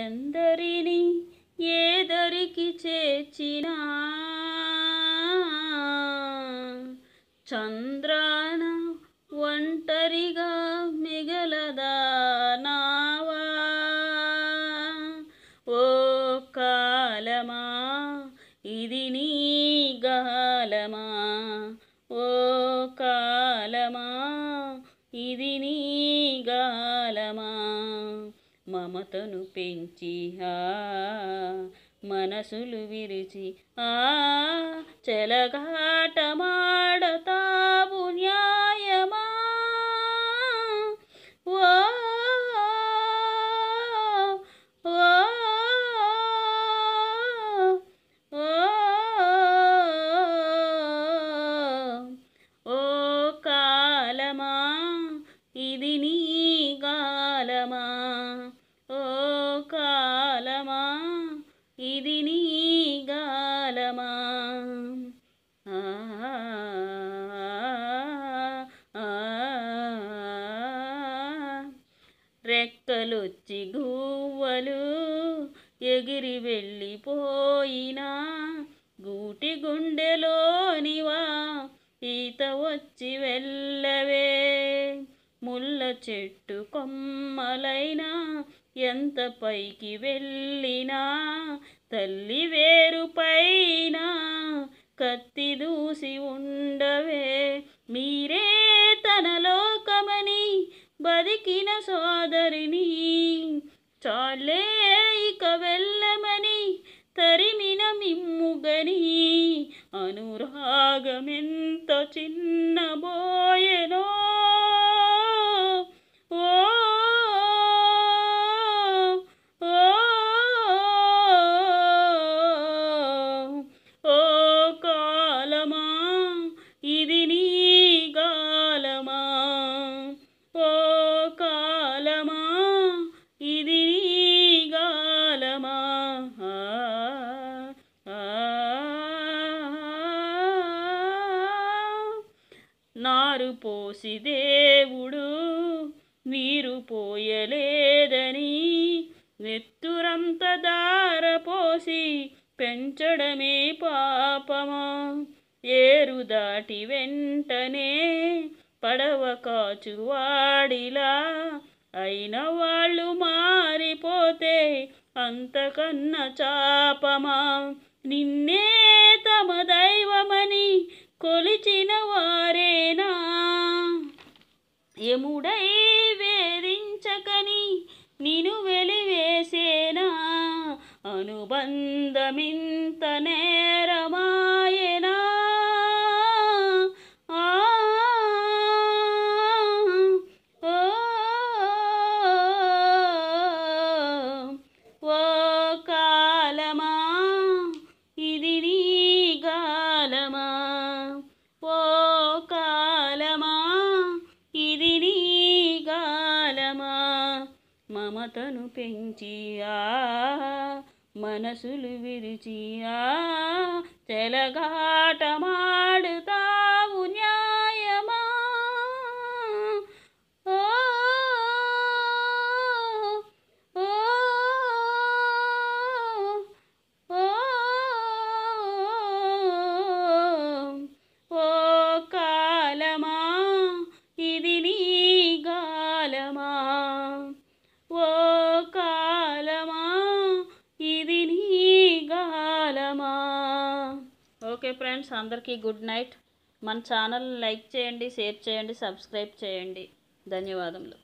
ఎందరిని ఏదరికి చేర్చినా చంద్రాన ఒంటరిగా మిగలదా నావా ఓ కాలమా ఇది నీ గాలమా ఓ కాలమా ఇది నీ గా మమతను పెంచి ఆ మనసులు విరిచి ఆ చెలగాటమాడతా వచ్చి గువ్వలు ఎగిరి వెళ్ళిపోయినా గూటి గుండెలోనివా ఈత వచ్చి వెళ్ళవే ముళ్ళ చెట్టు కొమ్మలైనా ఎంత పైకి వెళ్ళినా తల్లి వేరుపై అలికిన సోదరిని చాలే ఇక వెళ్ళమని తరిమిన మిమ్ముగని అనురాగమెంత చిన్నబోయెనో నారు పోసి దేవుడు వీరు పోయలేదని నెత్తురంత దార పోసి పెంచడమే పాపమా ఏరు దాటి వెంటనే పడవ కాచువాడిలా అయిన వాళ్ళు మారిపోతే అంతకన్న చాపమా నిన్నే తమ దైవమని కొలిచిన వారే యముడై వేధించకని నిను వెలివేసేనా అనుబంధమింత నేరమా మమతను పెంచి ఆ మనసులు విరిచి ఆ తెలగాటమాడుతావు న్యాయమా ఇది నీ గాలమా ఓకే ఫ్రెండ్స్ అందరికీ గుడ్ నైట్ మన ఛానల్ లైక్ చేయండి షేర్ చేయండి సబ్స్క్రైబ్ చేయండి ధన్యవాదములు